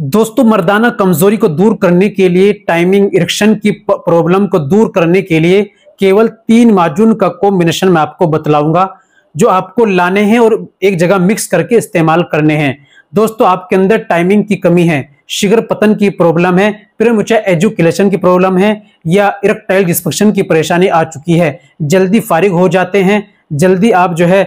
दोस्तों मर्दाना कमजोरी को दूर करने के लिए टाइमिंग इरेक्शन की प्रॉब्लम को दूर करने के लिए केवल तीन माजून का कॉम्बिनेशन मैं आपको बतलाऊंगा जो आपको लाने हैं और एक जगह मिक्स करके इस्तेमाल करने हैं दोस्तों आपके अंदर टाइमिंग की कमी है शिगर पतन की प्रॉब्लम है प्रेमुचा एजुकेशन की प्रॉब्लम है या इरेक्टाइल डिस्फंक्शन की परेशानी आ चुकी है जल्दी फारिग हो जाते हैं जल्दी आप जो है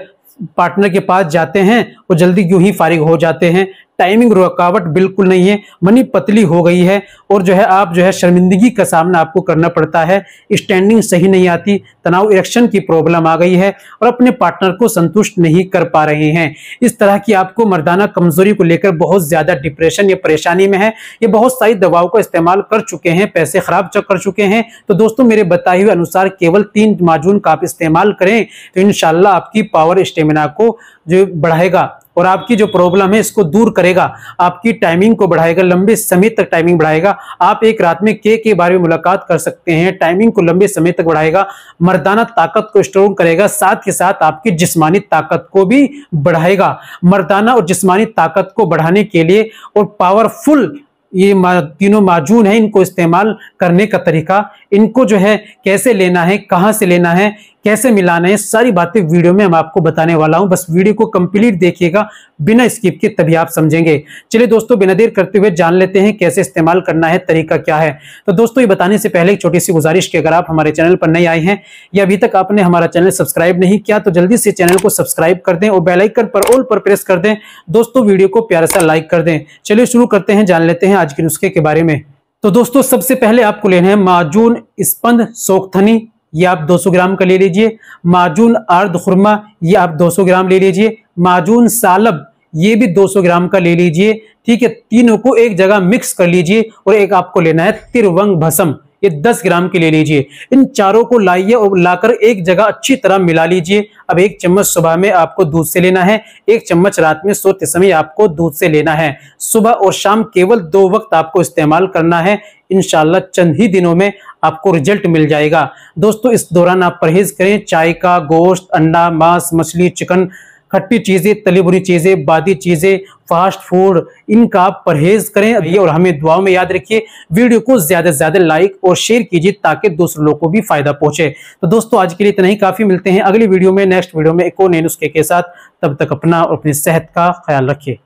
पार्टनर के पास जाते हैं वो जल्दी क्यों ही फारिग हो जाते हैं टाइमिंग रुकावट बिल्कुल नहीं है मनी पतली हो गई है और जो है आप जो है शर्मिंदगी का सामना आपको करना पड़ता है स्टैंडिंग सही नहीं आती तनाव इरेक्शन की प्रॉब्लम आ गई है और अपने पार्टनर को संतुष्ट नहीं कर पा रहे हैं इस तरह की आपको मर्दाना कमजोरी को लेकर बहुत ज़्यादा डिप्रेशन या परेशानी में है ये बहुत सारी दवाओं का इस्तेमाल कर चुके हैं पैसे खराब कर चुके हैं तो दोस्तों मेरे बताए हुए अनुसार केवल तीन माजून का आप इस्तेमाल करें तो इन आपकी पावर स्टेमिना को जो बढ़ाएगा और आपकी जो प्रॉब्लम है इसको दूर करेगा आपकी टाइमिंग को बढ़ाएगा लंबे समय तक टाइमिंग बढ़ाएगा आप एक रात में के के बारे में मुलाकात कर सकते हैं टाइमिंग को लंबे समय तक बढ़ाएगा मर्दाना ताकत को स्ट्रॉन्ग करेगा साथ के साथ आपकी जिसमानी ताकत को भी बढ़ाएगा मर्दाना और जिसमानी ताकत को बढ़ाने के लिए और पावरफुल ये तीनों माजून है इनको इस्तेमाल करने का तरीका इनको जो है कैसे लेना है कहाँ से लेना है कैसे मिलाना है सारी बातें वीडियो में हम आपको बताने वाला हूं बस वीडियो को कंप्लीट देखिएगा बिना स्किप के तभी आप समझेंगे चलिए दोस्तों बिना देर करते हुए जान लेते हैं कैसे इस्तेमाल करना है तरीका क्या है तो दोस्तों ये बताने से पहले एक छोटी सी गुजारिश की अगर आप हमारे चैनल पर नहीं आए हैं या अभी तक आपने हमारा चैनल सब्सक्राइब नहीं किया तो जल्दी से चैनल को सब्सक्राइब कर दें और बेलाइकन पर ऑल पर प्रेस कर दें दोस्तों वीडियो को प्यारा सा लाइक कर दें चलिए शुरू करते हैं जान लेते हैं आज के नुस्खे के बारे में तो दोस्तों सबसे पहले आपको लेना है माजून स्पंद सोखथनी ये आप 200 ग्राम का ले लीजिए माजून अर्ध खुरमा ये आप 200 ग्राम ले लीजिए माजून सालब ये भी 200 ग्राम का ले लीजिए ठीक है तीनों को एक जगह मिक्स कर लीजिए और एक आपको लेना है तिरवंग भसम ये 10 ग्राम के ले लीजिए इन चारों को लाइए और लाकर एक जगह अच्छी तरह मिला लीजिए अब एक चम्मच सुबह में आपको दूध से लेना है एक चम्मच रात में सोते समय आपको दूध से लेना है सुबह और शाम केवल दो वक्त आपको इस्तेमाल करना है इनशाला चंद ही दिनों में आपको रिजल्ट मिल जाएगा दोस्तों इस दौरान आप परहेज करें चाय का गोश्त अंडा मांस मछली चिकन खट्टी चीज़ें तली बुरी चीज़ें बादी चीज़ें फास्ट फूड इनका परहेज करें ये और हमें दुआओं में याद रखिए वीडियो को ज़्यादा से ज़्यादा लाइक और शेयर कीजिए ताकि दूसरे लोगों को भी फायदा पहुंचे तो दोस्तों आज के लिए इतना ही काफ़ी मिलते हैं अगली वीडियो में नेक्स्ट वीडियो में एक और नए नुस्खे के साथ तब तक अपना और अपनी सेहत का ख्याल रखिए